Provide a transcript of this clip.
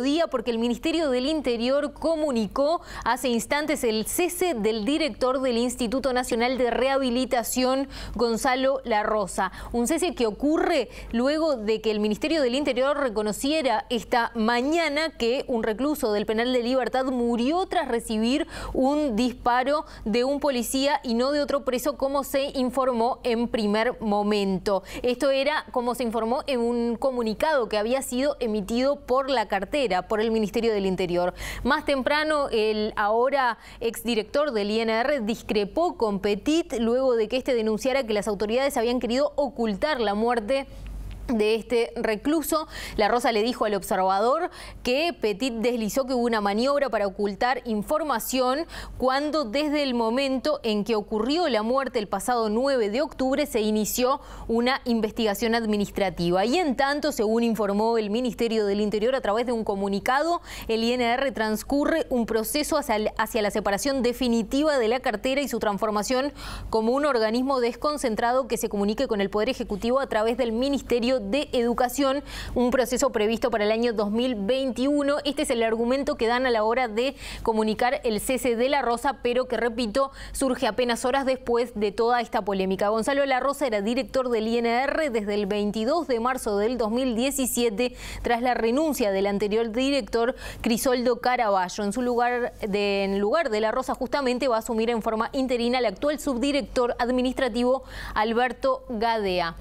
día porque el Ministerio del Interior comunicó hace instantes el cese del director del Instituto Nacional de Rehabilitación, Gonzalo La Rosa. Un cese que ocurre luego de que el Ministerio del Interior reconociera esta mañana que un recluso del penal de libertad murió tras recibir un disparo de un policía y no de otro preso como se informó en primer momento. Esto era como se informó en un comunicado que había sido emitido por la cartera por el Ministerio del Interior. Más temprano, el ahora exdirector del INR discrepó con Petit luego de que este denunciara que las autoridades habían querido ocultar la muerte de este recluso. La Rosa le dijo al observador que Petit deslizó que hubo una maniobra para ocultar información cuando desde el momento en que ocurrió la muerte el pasado 9 de octubre se inició una investigación administrativa. Y en tanto, según informó el Ministerio del Interior a través de un comunicado, el INR transcurre un proceso hacia, la separación definitiva de la cartera y su transformación como un organismo desconcentrado que se comunique con el Poder Ejecutivo a través del Ministerio de Educación, un proceso previsto para el año 2021. Este es el argumento que dan a la hora de comunicar el cese de La Rosa, pero que, repito, surge apenas horas después de toda esta polémica. Gonzalo La Rosa era director del INR desde el 22 de marzo del 2017, tras la renuncia del anterior director Crisoldo Caraballo. En su lugar en lugar de La Rosa, justamente va a asumir en forma interina el actual subdirector administrativo Alberto Gadea.